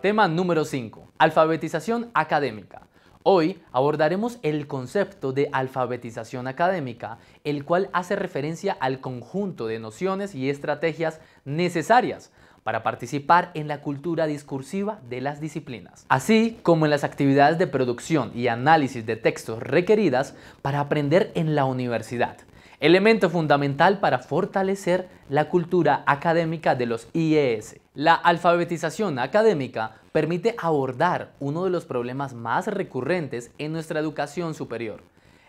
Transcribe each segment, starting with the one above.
Tema número 5. Alfabetización académica. Hoy abordaremos el concepto de alfabetización académica, el cual hace referencia al conjunto de nociones y estrategias necesarias para participar en la cultura discursiva de las disciplinas, así como en las actividades de producción y análisis de textos requeridas para aprender en la universidad elemento fundamental para fortalecer la cultura académica de los IES. La alfabetización académica permite abordar uno de los problemas más recurrentes en nuestra educación superior,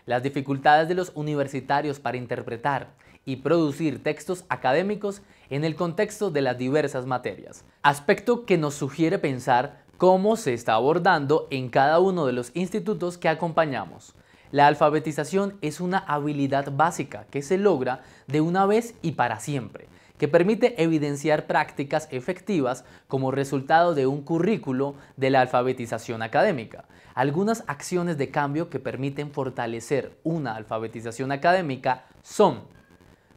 las dificultades de los universitarios para interpretar y producir textos académicos en el contexto de las diversas materias, aspecto que nos sugiere pensar cómo se está abordando en cada uno de los institutos que acompañamos. La alfabetización es una habilidad básica que se logra de una vez y para siempre, que permite evidenciar prácticas efectivas como resultado de un currículo de la alfabetización académica. Algunas acciones de cambio que permiten fortalecer una alfabetización académica son,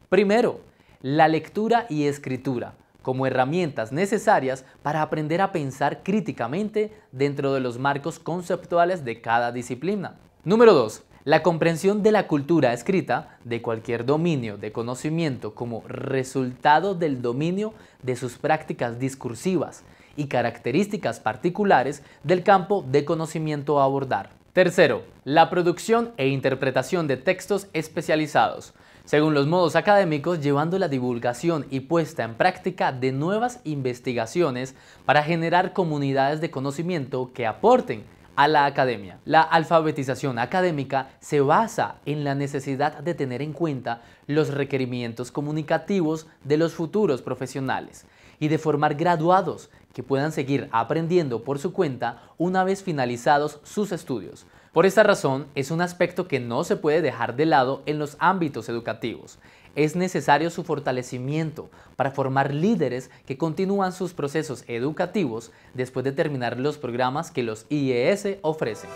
primero, la lectura y escritura como herramientas necesarias para aprender a pensar críticamente dentro de los marcos conceptuales de cada disciplina. Número 2. La comprensión de la cultura escrita de cualquier dominio de conocimiento como resultado del dominio de sus prácticas discursivas y características particulares del campo de conocimiento a abordar. Tercero, la producción e interpretación de textos especializados, según los modos académicos, llevando la divulgación y puesta en práctica de nuevas investigaciones para generar comunidades de conocimiento que aporten a la academia. La alfabetización académica se basa en la necesidad de tener en cuenta los requerimientos comunicativos de los futuros profesionales y de formar graduados que puedan seguir aprendiendo por su cuenta una vez finalizados sus estudios. Por esta razón, es un aspecto que no se puede dejar de lado en los ámbitos educativos es necesario su fortalecimiento para formar líderes que continúan sus procesos educativos después de terminar los programas que los IES ofrecen.